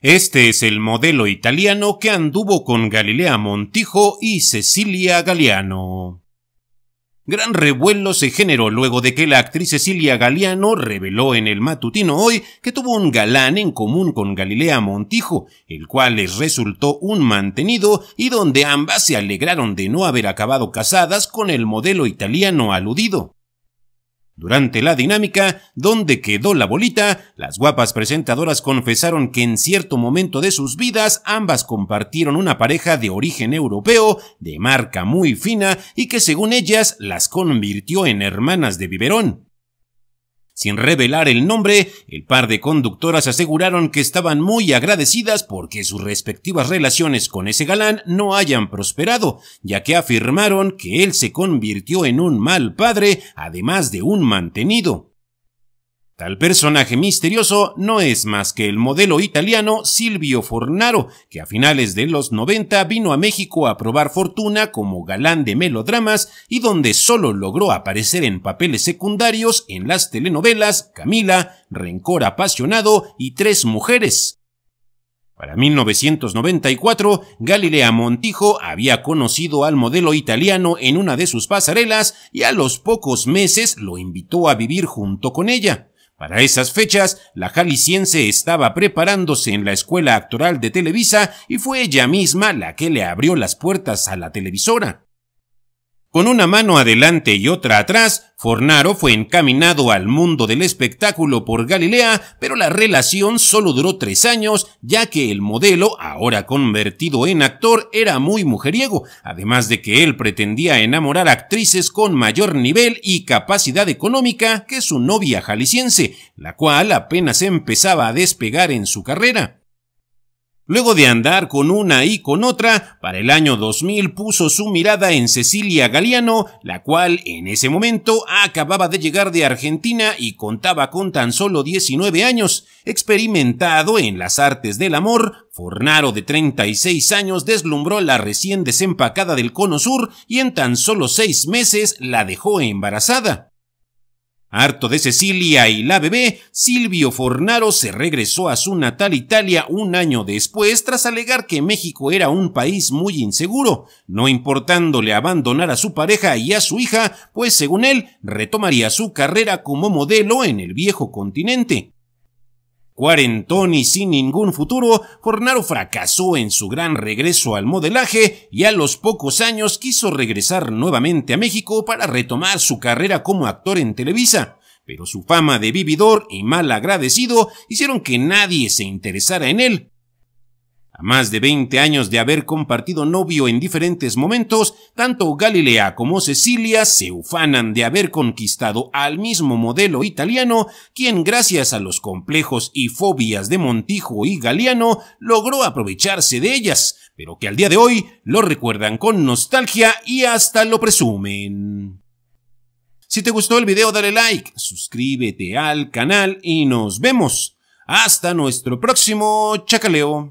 Este es el modelo italiano que anduvo con Galilea Montijo y Cecilia Galeano. Gran revuelo se generó luego de que la actriz Cecilia Galeano reveló en el matutino hoy que tuvo un galán en común con Galilea Montijo, el cual les resultó un mantenido y donde ambas se alegraron de no haber acabado casadas con el modelo italiano aludido. Durante la dinámica, donde quedó la bolita, las guapas presentadoras confesaron que en cierto momento de sus vidas ambas compartieron una pareja de origen europeo, de marca muy fina y que según ellas las convirtió en hermanas de biberón. Sin revelar el nombre, el par de conductoras aseguraron que estaban muy agradecidas porque sus respectivas relaciones con ese galán no hayan prosperado, ya que afirmaron que él se convirtió en un mal padre, además de un mantenido. Tal personaje misterioso no es más que el modelo italiano Silvio Fornaro, que a finales de los 90 vino a México a probar fortuna como galán de melodramas y donde solo logró aparecer en papeles secundarios en las telenovelas Camila, Rencor Apasionado y Tres Mujeres, para 1994, Galilea Montijo había conocido al modelo italiano en una de sus pasarelas y a los pocos meses lo invitó a vivir junto con ella. Para esas fechas, la jalisciense estaba preparándose en la Escuela Actoral de Televisa y fue ella misma la que le abrió las puertas a la televisora. Con una mano adelante y otra atrás, Fornaro fue encaminado al mundo del espectáculo por Galilea, pero la relación solo duró tres años, ya que el modelo, ahora convertido en actor, era muy mujeriego, además de que él pretendía enamorar actrices con mayor nivel y capacidad económica que su novia jalisciense, la cual apenas empezaba a despegar en su carrera. Luego de andar con una y con otra, para el año 2000 puso su mirada en Cecilia Galiano, la cual en ese momento acababa de llegar de Argentina y contaba con tan solo 19 años, experimentado en las artes del amor, Fornaro de 36 años deslumbró la recién desempacada del Cono Sur y en tan solo 6 meses la dejó embarazada. Harto de Cecilia y la bebé, Silvio Fornaro se regresó a su natal Italia un año después tras alegar que México era un país muy inseguro, no importándole abandonar a su pareja y a su hija, pues según él retomaría su carrera como modelo en el viejo continente. Cuarentón y sin ningún futuro, Fornaro fracasó en su gran regreso al modelaje y a los pocos años quiso regresar nuevamente a México para retomar su carrera como actor en Televisa. Pero su fama de vividor y mal agradecido hicieron que nadie se interesara en él, a más de 20 años de haber compartido novio en diferentes momentos, tanto Galilea como Cecilia se ufanan de haber conquistado al mismo modelo italiano, quien gracias a los complejos y fobias de Montijo y Galiano, logró aprovecharse de ellas, pero que al día de hoy lo recuerdan con nostalgia y hasta lo presumen. Si te gustó el video dale like, suscríbete al canal y nos vemos. Hasta nuestro próximo chacaleo.